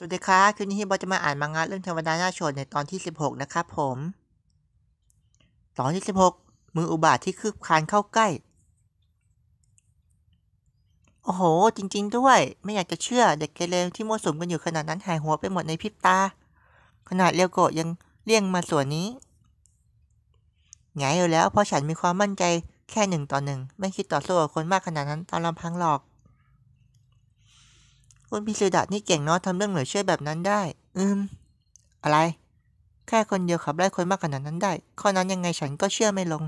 สวัสดีครับคืนนี้บอจะมาอ่านมังงะเรื่องเทวดาหน้าชน ในตอนที่ 16 นะครับผม ตอนที่ 16 มืออุบาทที่คืบคานเข้าใกล้ โอ้โห จริง ๆ ด้วยไม่อยากจะเชื่อเด็กเกเรที่มั่วสุมกันอยู่ขนาดนั้นหายหัวไปหมดในพริบตา ขนาดเรียวโกยังเลี่ยงมาส่วนนี้ ไงอยู่แล้วเพราะฉันมีความมั่นใจแค่หนึ่งต่อหนึ่งไม่คิดต่อสู้กับคนมากขนาดนั้นตามลำพังหรอกคุณพิสุดานี่ เก่งเนาะทำเรื่องเหลือช่วยแบบนั้นได้ อืม อะไร แค่คนเดียวขับไล่คนมากขนาดนั้นได้ ข้อนั้นยังไงฉันก็เชื่อไม่ลง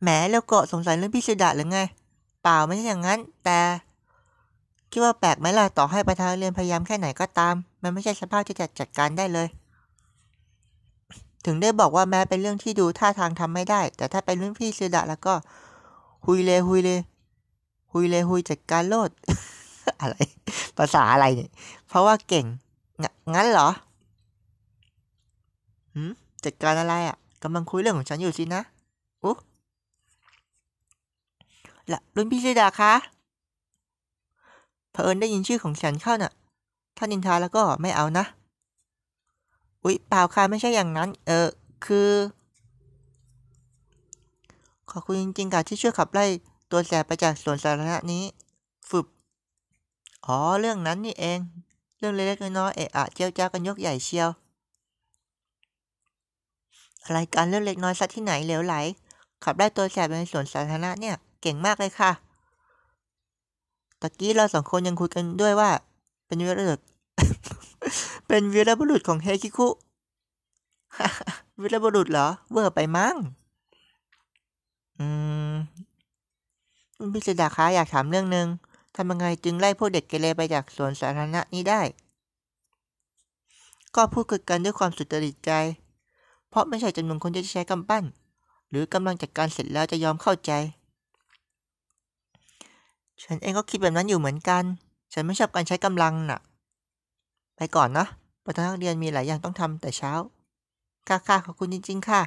แหมแล้วเกาะสงสัยเรื่องพิสุดาหรือไง เปล่าไม่ใช่อย่างนั้น แต่คิดว่าแปลกไหมล่ะต่อให้ประธานเรียนพยายามแค่ไหนก็ตาม มันไม่ใช่สภาพที่จะจัดการได้เลย ถึงได้บอกว่าแม้เป็นเรื่องที่ดูท่าทางทำไม่ได้ แต่ถ้าเป็นเรื่องพี่สือดะแล้วก็หุยเลยหุยเลยุยเลยหุยจัดการโลด อะไร ภาษาอะไรเนี่ย เพราะว่าเก่ง งั้นเหรอ หืมจัดการอะไรอะ่ะกำลังคุยเรื่องของฉันอยู่สินะ อุ้ละรุ่นพี่ซิดาคะเพอเอิญได้ยินชื่อของฉันเข้านะ่ะถ้านินทาแล้วก็ไม่เอานะ อุ๊ย เปล่าค่ะไม่ใช่อย่างนั้น เออ คือ ขอบคุณจริงๆค่ะ ที่ช่วยขับไล่ตัวแสบไปจากสวนสาธารณะนี้ฝึบอ๋อเรื่องนั้นนี่เอง เรื่องเล็กๆน้อยๆเอะอะ เจ้าเจ้ากันยกใหญ่เชียวอะไรการเรื่องเล็กน้อยสักที่ไหนเหลวไหล ขับได้ตัวแสบไปในสวนสาธารณะเนี่ยเก่งมากเลยค่ะตะกี้เราสองคนยังคุยกันด้วยว่า เป็นวีรบุรุษเป็นวีรบุรุษของเฮคิคุวีรบุรุษเหรอเวอร์ไปมั้งอืมรุ่นพิเสดาคะอยากถามเรื่องหนึ่งทำยังไงจึงไล่พวกเด็กเกเรไปจากสวนสาธารณะนี้ได้ ก็พูดคุยกันด้วยความสุจริตใจ เพราะไม่ใช่จำนวนคนที่จะใช้กำปั้น หรือกำลังจัดการเสร็จแล้วจะยอมเข้าใจ ฉันเองก็คิดแบบนั้นอยู่เหมือนกัน ฉันไม่ชอบการใช้กำลังนะ่ะ ไปก่อนนะประธานักเรียนมีหลายอย่างต้องทำแต่เช้า ค่ะค่ะขอบคุณจริงๆ ค่ะ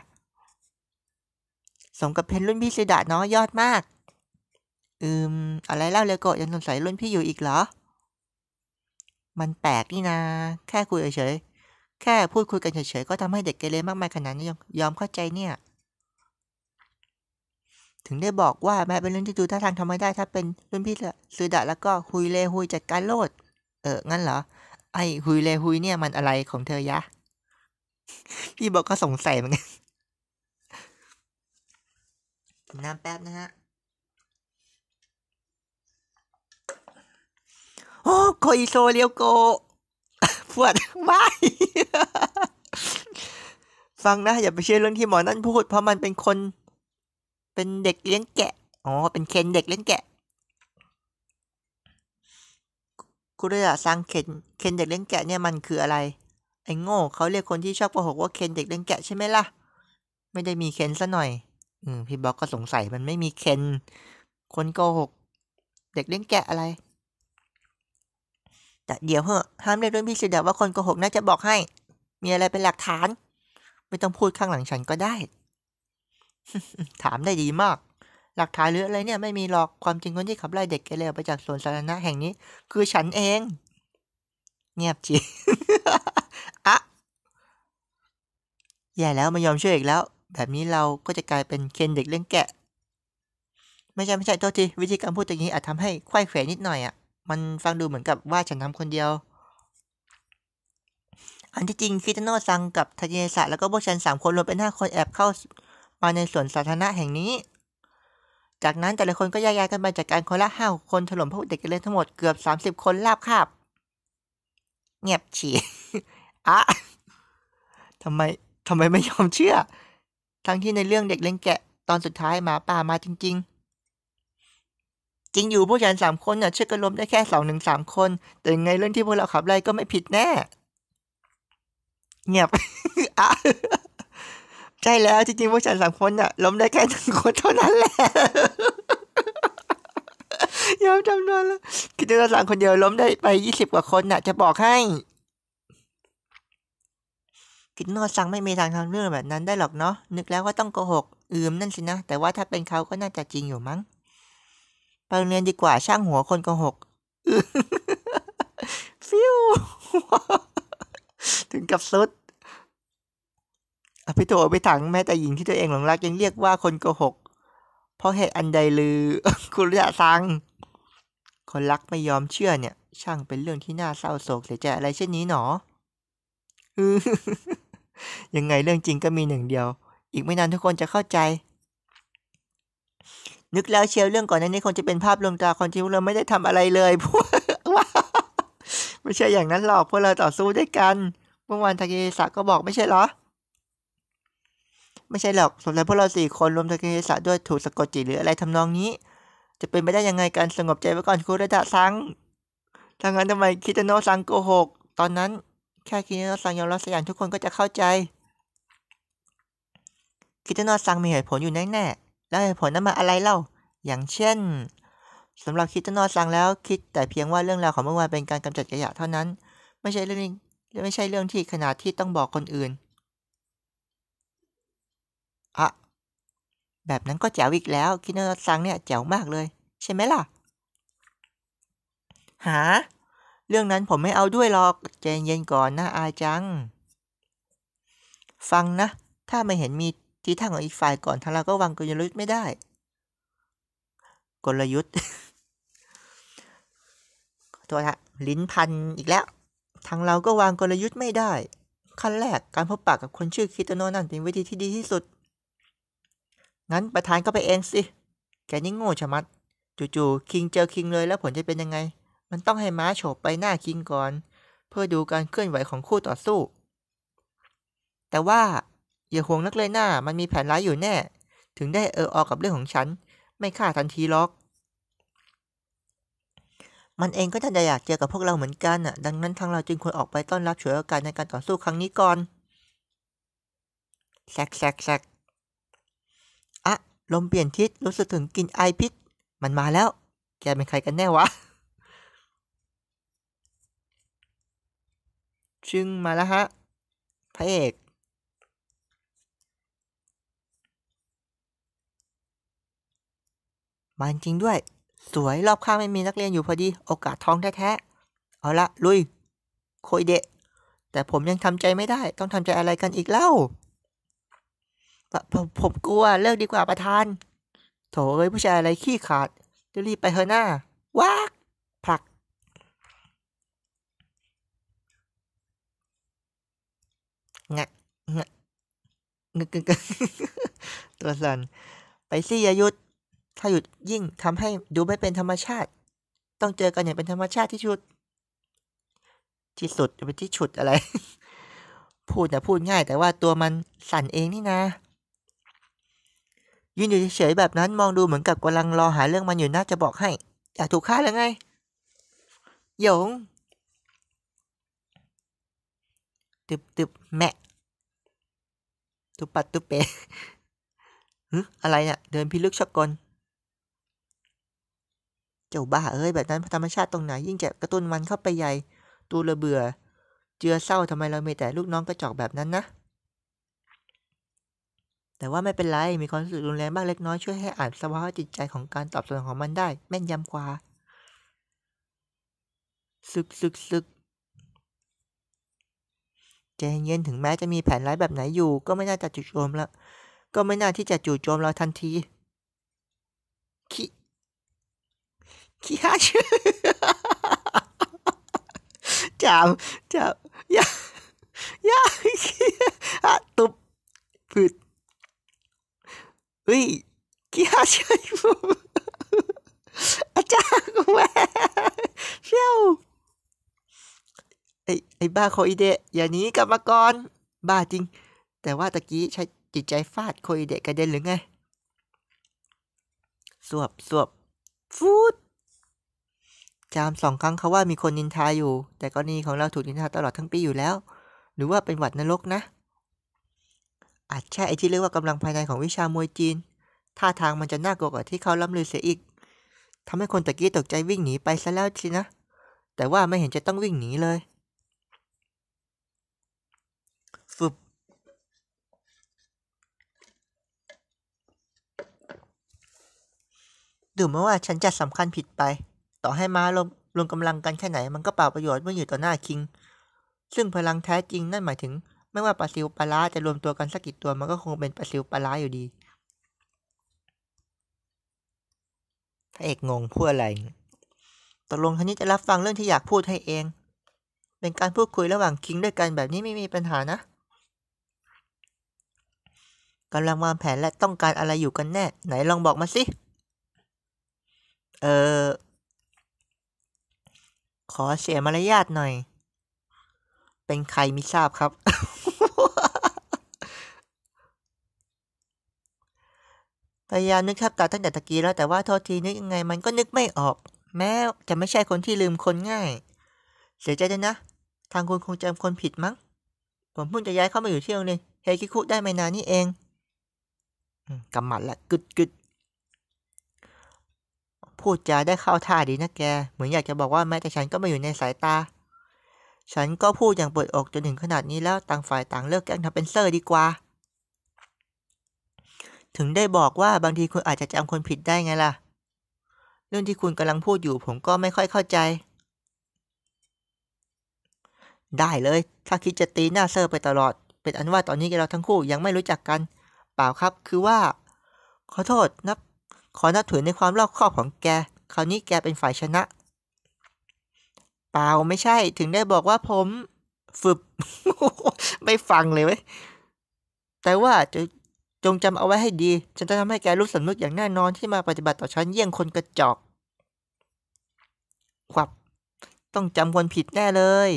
สมกับเพนรุ่นพิเสษดาเนาะยอดมากอืมอะไรเล่าเลยโกะยังสงสัยรุ่นพี่อยู่อีกเหรอ มันแปลกนี่นะ แค่คุยเฉยๆแค่พูดคุยกันเฉยๆก็ทำให้เด็กเกเรมากมายขนาดนี้ยอมเข้าใจเนี่ย ถึงได้บอกว่าแม้เป็นเรื่องที่ดูท่าทางทำไม่ได้ถ้าเป็นรุ่นพี่ซื้อดะแล้วก็ฮุยเลฮุยจัดการโลด เออ งั้นเหรอ ไอฮุยเลฮุยเนี่ยมันอะไรของเธอยะ พี่บอกก็สงสัยเหมือนกันน้ำแป๊บนะฮะโอ้โคอิโซเรียวโกปวดไม่ฟังนะอย่าไปเชื่อเรื่องที่หมอนั่นพูดเพราะมันเป็นคน เป็นเด็กเลี้ยงแกะ อ๋อเป็นเคนเด็กเลี้ยงแกะ คุเรีย้างเคนเคนเด็กเลี้ยงแกะ เนี่ยมันคืออะไรไอ้โง่เขาเรียกคนที่ชอบโกหกว่าเคนเด็กเลี้ยงแกะใช่ไหมล่ะไม่ได้มีเคนซะหน่อย อืมพี่บอกก็สงสัยมันไม่มีเคนคนโกหก เด็กเลี้ยงแกะอะไรแต่เดี๋ยวเหอะห้ามเรียกรุ่พี่สือดาว่าคนโกหกน่าจะบอกให้ มีอะไรเป็นหลักฐาน ไม่ต้องพูดข้างหลังฉันก็ได้ ถามได้ดีมาก หลักฐานหรืออะไรเนี่ยไม่มีหรอกความจริงคนที่ขับไล่เด็กเกเรไปจากสวนสาธารณะแห่งนี้ คือฉันเอง เงียบจีอะแย่แล้วไม่ยอมช่วยอีกแล้ว แบบนี้เราก็จะกลายเป็นเคนเด็กเล่นงแกะ ไม่ใช่ไม่ใช่โทษทีวิธีการพูดอย่างนี้อาจทำให้ควายแขวนิดหน่อยอะ่ะมันฟังดูเหมือนกับว่าฉันทำคนเดียว อันที่จริงคิตโนซังกับทาเยสะแล้วก็พวกฉันสามคนรวมเป็นห้าคนแอบเข้ามาในสวนสาธารณะแห่งนี้ จากนั้นแต่ละคนก็ย้ายกันไปจากการคนละห้าคนถล่มพวกเด็กกันเลยทั้งหมดเกือบสามสิบคนลาบคาบเงียบฉี่อะทำไมทำไมไม่ยอมเชื่อ ทั้งที่ในเรื่องเด็กเล่นแกะตอนสุดท้ายหมาป่ามาจริง ๆจริงอยู่พวกฉันสามคนน่ะช่วยกันล้มได้แค่สองหนึ่งสามคน แต่ยังไงเรื่องที่พวกเราขับไล่ก็ไม่ผิดแน่ เงียบใช่แล้ว จริงๆพวกฉันสามคนน่ะล้มได้แค่หนึ่งคนเท่านั้นแหละยอมจำนวนแล้วคิดว่เราสามคนเดียวล้มได้ไปยี่สิบกว่าคนน่ะ จะบอกให้กินนอสซังไม่มีทางทำเรื่องแบบนั้น ได้หรอกเนาะนึกแล้วว่าต้องโกหก อืมนั่นสินะ แต่ว่าถ้าเป็นเขาก็น่าจะจริงอยู่มั้งไปงเรียนดีกว่าช่างหัวคนโกหกฟิวถึงกับสุดอภิโทไปถังแม้แต่หญิงที่ตัวเองหลงรักยังเรียกว่าคนโกหก เพราะเหตุอันใดลือคุณจะสังคนรักไม่ยอมเชื่อเนี่ย ช่างเป็นเรื่องที่น่าเศร้าโศกเสียใจอะไรเช่นนี้หนอยังไงเรื่องจริงก็มีหนึ่งเดียว อีกไม่นานทุกคนจะเข้าใจนึกแล้วเชียวเรื่องก่อนนั้นนี้คงจะเป็นภาพลวงตาคอนที่เราไม่ได้ทำอะไรเลยพวกไม่ใช่อย่างนั้นหรอกพวกเราต่อสู้ด้วยกัน เมื่อวานทาเิสะก็บอก ไม่ใช่หรอ ไม่ใช่หรอก สมัยพวกเราสี่คนรวมทาเิสะด้วยถูกสะกดจิตหรืออะไรทำนองนี้ จะเป็นไปได้ยังไงการสงบใจไว้ก่อนคุระดะซังถ้างั้นทำไมคิตโนะซังโกหก ตอนนั้น แค่คิตโนะซังยอมรับสอย่างทุกคนก็จะเข้าใจคิตโนะซังมีเหตุผลอยู่แน่แล้วผลนั้นมาอะไรเล่า อย่างเช่น สำหรับคิดจะนอนสั่งแล้ว คิดแต่เพียงว่าเรื่องราวของเมื่อวานเป็นการกำจัดขยะเท่านั้น ไม่ใช่เรื่องไม่ใช่เรื่องที่ขนาดที่ต้องบอกคนอื่นอะแบบนั้นก็แจ๋วอีกแล้ว คิดะนอนสั่งเนี่ยแจ๋วมากเลย ใช่ไหมล่ะหาเรื่องนั้นผมไม่เอาด้วยหรอกใจเย็นก่อนนะอาจัง ฟังนะ ถ้าไม่เห็นมีที่ทางของอีกฝ่ายก่อนทางเราก็วางกลยุทธ์ไม่ได้ กลยุทธ์ตัวฮะลิ้นพันอีกแล้วทางเราก็วางกลยุทธ์ไม่ได้ ขั้นแรกการพบปากกับคนชื่อคิโตโนนั่นเป็นวิธีที่ดีที่สุด งั้นประธานก็ไปเองสิ แกนี่โง่ชะมัด จู่ๆคิงเจอคิงเลยแล้วผลจะเป็นยังไง มันต้องให้ม้าโฉบไปหน้าคิงก่อน เพื่อดูการเคลื่อนไหวของคู่ต่อสู้ แต่ว่าอย่าห่วงนักเลยหน้า มันมีแผนร้ายอยู่แน่ ถึงได้เออออกับเรื่องของฉัน ไม่ฆ่าทันทีหรอก มันเองก็ท่าจะอยากเจอกับพวกเราเหมือนกันน่ะ ดังนั้นทางเราจึงควรออกไปต้อนรับเฉลยมอการในการต่อสู้ครั้งนี้ก่อน แซกแซกแซกอะ ลมเปลี่ยนทิศ รู้สึกถึงกลิ่นไอพิษมันมาแล้ว แกเป็นใครกันแน่วะชึงมาแล้วฮะพระเอกมันจริงด้วย สวยรอบข้างไม่มีนักเรียนอยู่พอดี โอกาสท้องแท้ ๆ เอาละลุยคอยเดะแต่ผมยังทำใจไม่ได้ ต้องทำใจอะไรกันอีกเล่าผมผมกลัว เลิกดีกว่าประธาน โถเอ้ยผู้ชายอะไรขี้ขาด จะรีบไปเฮอหน้าว้กผักงะงะงึกงึกตัวสันไปสิอยายุทธถ้าหยุดยิ่งทำให้ดูไม่เป็นธรรมชาติ ต้องเจอกันอย่างเป็นธรรมชาติที่ชุด ที่สุดเป็นที่ฉุดอะไร พูดแต่พูดง่ายแต่ว่าตัวมันสั่นเองนี่นะยืนอยู่เฉยแบบนั้น มองดูเหมือนกับกำลังรอหาเรื่องมันอยู่น่าจะบอกให้ อยากถูกฆ่าหรือไง หยง ตึบตึบแมะตุปัดตุเปอะไรเนี่ยเดินพิลึกชกกลเจ้าบ้าเอ้ยแบบนั้นธรรมชาติตรงไหนยิ่งจะกระตุ้นมันเข้าไปใหญ่ ตูระเบื่อเจือเศร้าทำไมเราไม่แต่ลูกน้องกระจอกแบบนั้นนะ แต่ว่าไม่เป็นไรมีความรู้สึกรุนแรงบ้างเล็กน้อย ช่วยให้อ่านสภาวะจิตใจของการตอบสนองของมันได้ แม่นยำกว่าซึกซึกซึกใจเย็นถึงแม้จะมีแผนร้ายแบบไหนอยู่ ก็ไม่น่าจะจู่โจมแล้วก็ไม่น่าที่จะจู่โจมเราทันทีขี้ข้าชื่อจามจามยายาขี้อตุบปืดเฮ้ยขี้ข้าชื่ออาจารย์กูแม่เชี่ยว ไอไอบ้าคอยเดะอย่าหนี้กลับมาก่อนบ้าจริง แต่ว่าตะกี้ ใช้จิตใจฟาดคอยเดะกระเด็นหรือไงสวบสวบฟูดจามสองครั้งเขาว่ามีคนนินทาอยู่ แต่กรณีของเราถูกนินทาตลอดทั้งปีอยู่แล้ว หรือว่าเป็นหวัดนรกนะ อาจใช่ไอที่เรียกว่ากำลังภายในของวิชามวยจีนท่าทางมันจะน่ากลัวกว่าที่เขาล้ำลือเสียอีก ทำให้คนตะกี้ตกใจวิ่งหนีไปซะแล้วสินะ แต่ว่าไม่เห็นจะต้องวิ่งหนีเลยฟึบดูเหมือนว่าฉันจะสำคัญผิดไปต่อให้ม้ารวมรวมกำลังกันแค่ไหนมันก็เปล่าประโยชน์เมื่ออยู่ต่อหน้าคิง ซึ่งพลังแท้จริง นั่นหมายถึง ไม่ว่าปลาซิวปลาล้าจะรวมตัวกันสักกี่ตัวมันก็คงเป็นปลาซิวปลาล้าอยู่ดีพระเอกงงพูดอะไร ตกลงท่านี้จะรับฟังเรื่องที่อยากพูดให้เอง เป็นการพูดคุยระหว่างคิงด้วยกันแบบนี้ไม่มีปัญหานะกำลังวางแผนและต้องการอะไรอยู่กันแน่ ไหนลองบอกมาสิ เออขอเสียมารยาทหน่อย เป็นใครมิทราบครับพยายามนึกภับตาตั้งแต่ตะกี้แล้วแต่ว่าโทษทีนึกยังไง มันก็นึกไม่ออก แม้ จะไม่ใช่คนที่ลืมคนง่าย เสียใจด้วยนะ ทางคุณคงจำคนผิดมั้ง ผมเพิ่งจะย้ายเข้ามาอยู่ที่โรงเรียนเฮกิคุได้ไม่นานนี่เองกำหมัดละกึดกึดพูดจาได้เข้าท่าดีนะแก เหมือนอยากจะบอกว่าแม้แต่ฉันก็ไม่อยู่ในสายตา ฉันก็พูดอย่างเปิดอกจนถึงขนาดนี้แล้วต่างฝ่ายต่างเลิกแกล้งทำเป็นเซอร์ดีกว่า ถึงได้บอกว่าบางทีคุณอาจจะจำคนผิดได้ไงล่ะ เรื่องที่คุณกำลังพูดอยู่ผมก็ไม่ค่อยเข้าใจ ได้เลย ถ้าคิดจะตีหน้าเซอร์ไปตลอด เป็นอันว่าตอนนี้เราทั้งคู่ยังไม่รู้จักกัน เปล่าครับ คือว่า ขอโทษนับขอนับถือในความรอบคอบของแก คราวนี้แกเป็นฝ่ายชนะ เปล่าไม่ใช่ถึงได้บอกว่าผม ฝึบ ไม่ฟังเลยเว้ยแต่ว่าจะจงจำเอาไว้ให้ดี ฉันจะทำให้แกรู้สำนึกอย่างแน่นอนที่มาปฏิบัติต่อฉันเยี่ยงคนกระจอกขวับต้องจำคนผิดแน่เลย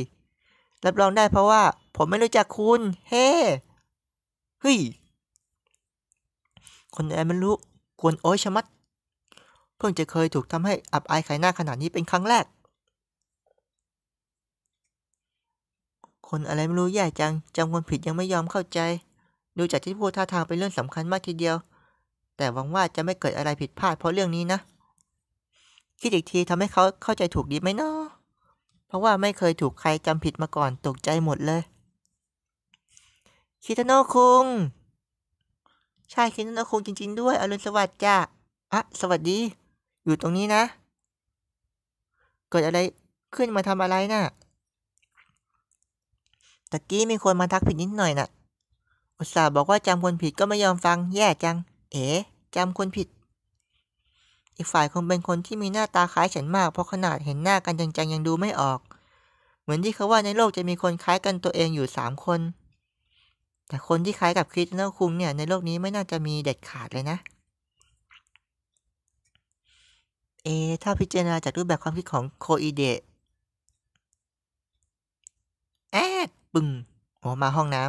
รับรองได้เพราะว่า ผมไม่รู้จักคุณ เฮ้เฮ้ยคนอนไไม่รู้กวนโอ้ยชะมัดเพิ่งจะเคยถูกทำให้อับอายขายหน้าขนาดนี้เป็นครั้งแรก คนอะไรไม่รู้แย่จังจำคนผิดยังไม่ยอมเข้าใจ ดูจากที่พูดท่าทางเป็นเรื่องสำคัญมากทีเดียว แต่หวังว่าจะไม่เกิดอะไรผิดพลาดเพราะเรื่องนี้นะ คิดอีกทีทำให้เขาเข้าใจถูกดีไหมเนาะเพราะว่าไม่เคยถูกใครจำผิดมาก่อนตกใจหมดเลยคิทาโนคุงใช่คเดน่นะคุงจริงๆ ด้วย อรุณสวัสดิ์จ้ะอ่ะสวัสดี อยู่ตรงนี้นะ เกิดอะไรขึ้นมาทำอะไรนะ่ะ ตะกี้มีคนมาทักผิดนิดหน่อยนะ่ะ อุตส่าห์บอกว่าจำคนผิดก็ไม่ยอมฟัง แย่จัง เอ๋จำคนผิด อีกฝ่ายคงเป็นคนที่มีหน้าตาคล้ายฉันมาก เพราะขนาดเห็นหน้ากันจังๆยังดูไม่ออก เหมือนที่เขาว่าในโลกจะมีคนคล้ายกันตัวเองอยู่สามคนแต่คนที่คล้ายกับคริสเน์คุมเนี่ย ในโลกนี้ไม่น่าจะมีเด็ดขาดเลยนะ เอถ้าพิจารณาจากรูปแบบความคิดของโคอีเดะ แอดปึงโอ้มาห้องน้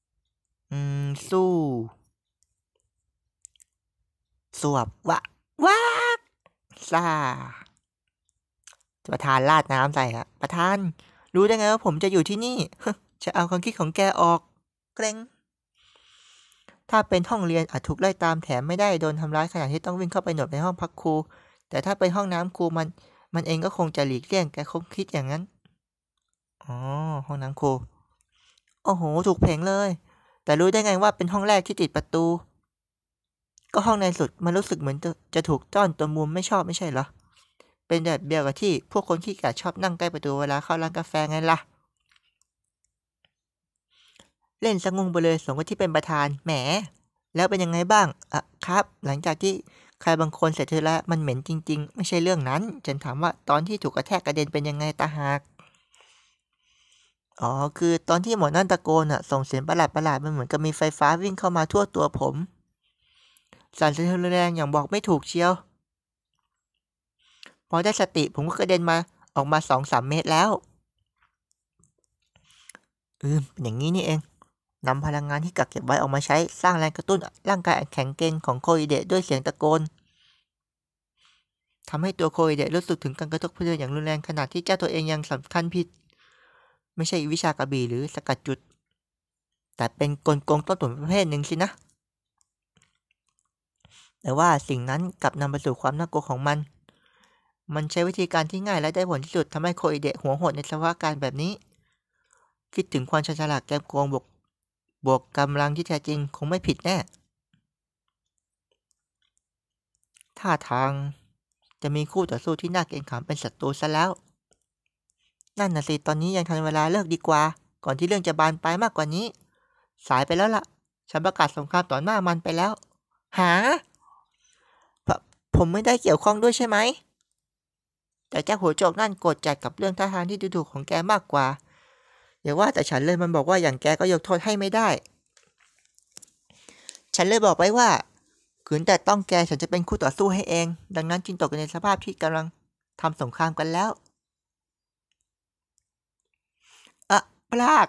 ำอืม สู้ สวบ วะวากซาประธานลาดน้ำใส่ฮะ ประธาน รู้ได้ไงว่าผมจะอยู่ที่นี่ จะเอาความคิดของแกออกเกรง ถ้าเป็นห้องเรียนอาจถูกไล่ตามแถมไม่ได้โดนทำร้ายขณะที่ต้องวิ่งเข้าไปหนบในห้องพักครู แต่ถ้าไปห้องน้ำครูมัน มันเองก็คงจะหลีกเลี่ยง แกคงคิดอย่างนั้น อ๋อ ห้องน้ำครู โอ้โห ถูกเพลงเลย แต่รู้ได้ไงว่าเป็นห้องแรกที่ติดประตู ก็ห้องในสุด มันรู้สึกเหมือนจะจะถูกจ้อนตัวมุมไม่ชอบไม่ใช่เหรอ เป็นแบบเดียวกับที่พวกคนขี้กาจชอบนั่งใกล้ประตูเวลาเข้าร้านกาแฟไงล่ะเล่นสงงไปเลยสมกับที่เป็นประธานแหม แล้วเป็นยังไงบ้างอ่ะครับ หลังจากที่ใครบางคนเสร็จเธอแล้ว มันเหม็นจริง ๆ ไม่ใช่เรื่องนั้นฉันถามว่าตอนที่ถูกกระแทกกระเด็นเป็นยังไงตาหากอ๋อคือตอนที่หมอนั่นตะโกนอะส่งเสียงประหลาดประหลาด มันเหมือนกับมีไฟฟ้าวิ่งเข้ามาทั่วตัวผมสั่นสะเทือนแรงอย่างบอกไม่ถูกเชียว พอได้สติผมก็กระเด็นมาออกมาสองสามเมตรแล้วอืมเป็นอย่างนี้นี่เองนำพลังงานที่กักเก็บไว้ออกมาใช้ สร้างแรงกระตุ้นร่างกายแข็งเกร็งของโคอิเดะด้วยเสียงตะโกนทำให้ตัวโคอิเดะรู้สึกถึงการกระทบกเพือนอย่างรุนแรงขนาดที่เจ้าตัวเองยังสำคัญผิด ไม่ใช่วิชากระบี่หรือสกัดจุด แต่เป็นกลโกงต้นตุ่นประเภทหนึ่งสินะ แต่ว่าสิ่งนั้นกลับนำไปสู่ความน่ากลัวของมัน มันใช้วิธีการที่ง่าย และได้ผลที่สุดทำให้โคอิเดะหัวโหดในสภาวะการแบบนี้ คิดถึงความฉลาดแกมโกงบกบวกกำลังที่แท้จริงคงไม่ผิดแน่ ท่าทางจะมีคู่ต่อสู้ที่น่าเกรงขามเป็นศัตรูซะแล้ว นั่นนะสิ ตอนนี้ยังทันเวลาเลิกดีกว่า ก่อนที่เรื่องจะบานปลายมากกว่านี้ สายไปแล้วละ่ะ ฉันประกาศสงครามต่อหน้ามันไปแล้ว หา ผมไม่ได้เกี่ยวข้องด้วยใช่ไหม แต่เจ้าหัวโจกนั่นโกรธจัดกับเรื่องท่าทางที่ดูถูกของแกมากกว่าอย่าว่า แต่ฉันเลยมันบอกว่าอย่างแกก็ยกโทษให้ไม่ได้ ฉันเลยบอกไปว่าขืนแต่ต้องแกฉันจะเป็นคู่ต่อสู้ให้เอง ดังนั้นจึงตกในสภาพที่กำลังทำสงครามกันแล้ว อะพลาก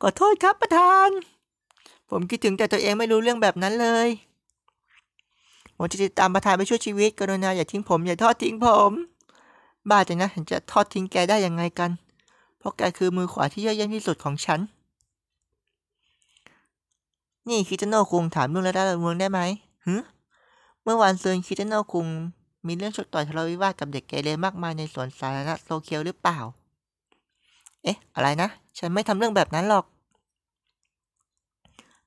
ขอโทษครับ ประธาน ผมคิดถึงแต่ตัวเองไม่รู้เรื่องแบบนั้นเลย ผมจะติดตามประธานไปช่วยชีวิตกรุณาอย่าทิ้งผมอย่าทอดทิ้งผมบ้าจังนะฉันจะทอดทิ้งแกได้ยังไงกัน เพราะแกคือมือขวาที่ยอดเยี่ยมที่สุดของฉัน นี่คิเตโนคุงถามเรื่องระดับเมืองได้ไหมฮึเมื่อวานซืนคิเตโนคุงมีเรื่องชกต่อยทะเลาะวิวาทกับเด็กแกเรมากมายในสวนสาธารณะโซเคียวหรือเปล่า เอ๊ะ อะไรนะ ฉันไม่ทำเรื่องแบบนั้นหรอก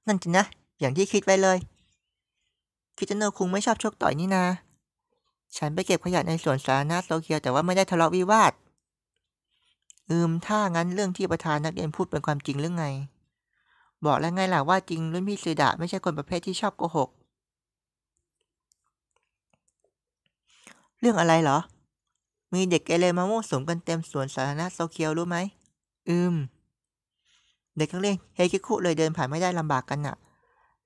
นั่นจริงนะ อย่างที่คิดไว้เลย คิเตโนคุงไม่ชอบชกต่อยนี่นาฉันไปเก็บขยะในสวนสาธารณะโซเคียวแต่ว่าไม่ได้ทะเลาะวิวาท อืมถ้างั้นเรื่องที่ประธานนักเรียนพูดเป็นความจริงหรือไง บอกแล้วไงล่ะว่าจริงรุ่นพี่สืดะไม่ใช่คนประเภทที่ชอบโกหก เรื่องอะไรเหรอ มีเด็กเกเรมาโม่สมกันเต็มสวนสาธารณะโซเคียวรู้ไหม อืม เด็กนักเรียนเฮกิคุเลยเดินผ่านไม่ได้ลำบากกันน่ะ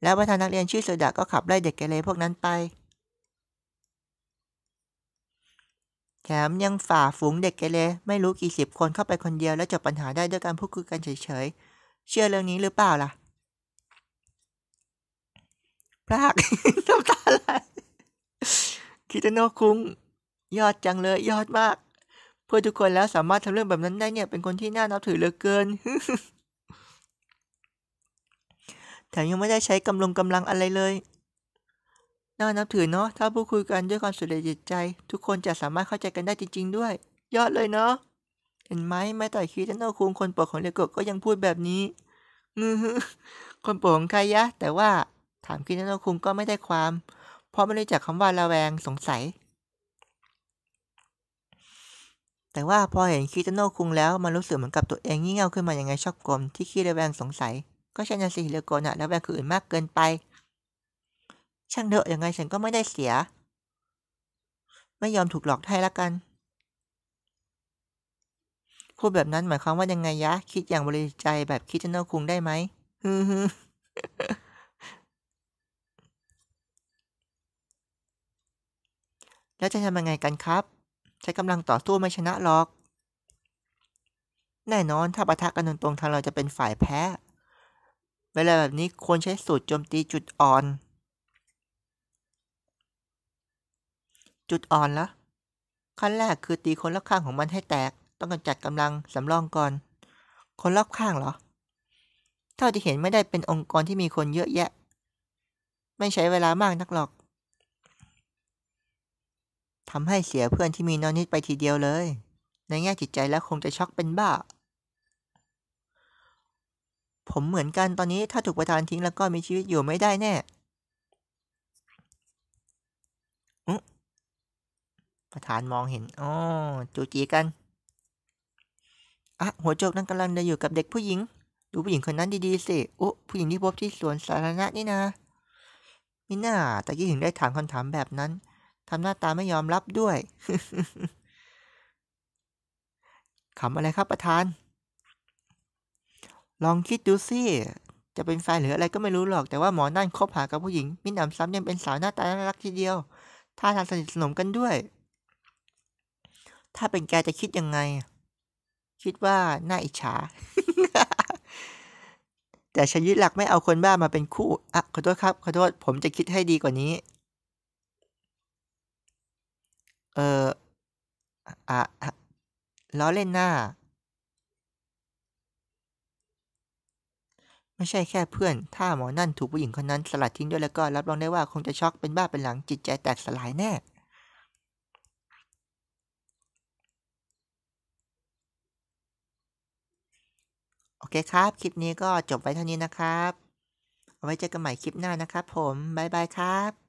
แล้วประธานนักเรียนชื่อสืดะก็ขับไล่เด็กเกเรพวกนั้นไปแถมยังฝ่าฝูง เด็กเกเรไม่รู้กี่สิบคนเข้าไปคนเดียว แล้วจบปัญหาได้ด้วยการพูดคุยกันเฉยๆเชื่อเรื่องนี้หรือเปล่าล่ะพระกน้ำตาไหลคิตโนคุ้ง ยอดจังเลย ยอดมาก เพื่อทุกคนแล้วสามารถทำเรื่องแบบนั้นได้เนี่ยเป็นคนที่น่านับถือเหลือเกินแถมยังไม่ได้ใช้กำลังกำลังอะไรเลยน่านับถือเนาะ ถ้าพูดคุยกันด้วยความสุดเลยจิตใจ ทุกคนจะสามารถเข้าใจกันได้จริง ๆด้วย ยอดเลยเนาะ เห็นไหมแม้แต่คีตันโนคุงคนปรดของเลโกก็ยังพูดแบบนี้ออคนปรดของใครยะ แต่ว่าถามคีตันโนคุงก็ไม่ได้ความ เพราะไม่รู้จักคำว่าระแวงสงสัย แต่ว่าพอเห็นคีตันโนคุงแล้วมันรู้สึกเหมือนกับตัวเองงี่เง่าขึ้นมาอย่างไงชอบกลมที่คีระแวงสงสัย ก็ใช่นะสิเลโกนะระแวงคนอื่นมากเกินไปช่างเถอะยังไงฉันก็ไม่ได้เสีย ไม่ยอมถูกหลอกให้ละกัน พูดแบบนั้นหมายความว่ายังไงยะ คิดอย่างบริใจแบบคิดเนอคุงได้ไหมฮึฮึแล้วจะทำยังไงกันครับ ใช้กำลังต่อสู้ไม่ชนะหรอก แน่นอนถ้าปะทะกันตรงๆทางเราจะเป็นฝ่ายแพ้ เวลาแบบนี้ควรใช้สูตรโจมตีจุดอ่อนจุดอ่อนละขั้นแรกคือตีคนรอบข้างของมันให้แตก ต้องกรจัดกำลังสำรองก่อน คนรอบข้างเหรอ เท่าที่เห็นไม่ได้เป็นองค์กรที่มีคนเยอะแยะ ไม่ใช้เวลามากนักหรอกทำให้เสียเพื่อนที่มีนอนนิดไปทีเดียวเลย ในแง่จิตใจแล้วคงจะช็อกเป็นบ้า ผมเหมือนกันตอนนี้ถ้าถูกประธานทิ้ง แล้วก็มีชีวิตอยู่ไม่ได้แน่ประธานมองเห็นอ๋อจูจีกันอ่ะหัวโจกนั้นกำลังเดินอยู่กับเด็กผู้หญิง ดูผู้หญิงคนนั้นดีๆ สิโอ้ผู้หญิงที่พบที่สวนสาธารณะนี่นะ มิน่า ตะกี้ถึงได้ถามคำถามแบบนั้น ทำหน้าตาไม่ยอมรับด้วยขำอะไรครับประธาน ลองคิดดูสิ จะเป็นแฟนหรืออะไรก็ไม่รู้หรอก แต่ว่าหมอนั่นคบหากับผู้หญิง มินหนำซ้ำยังเป็นสาวหน้าตาน่ารักทีเดียวท่าทางสนิทสนมกันด้วยถ้าเป็นแกจะคิดยังไง คิดว่า น่าอิจฉา แต่ฉันยึดหลักไม่เอาคนบ้ามาเป็นคู่ อ่ะขอโทษครับ ขอโทษ ผมจะคิดให้ดีกว่านี้ เอออ่ะล้อเล่นหน้าไม่ใช่แค่เพื่อน ถ้าหมอนั่นถูกผู้หญิงคนนั้นสลัดทิ้งด้วยแล้วก็ รับรองได้ว่าคงจะช็อกเป็นบ้าเป็นหลังจิตใจแตกสลายแน่โอเคครับ คลิปนี้ก็จบไว้เท่านี้นะครับ เอาไว้เจอกันใหม่คลิปหน้านะครับผม บ๊ายบายครับ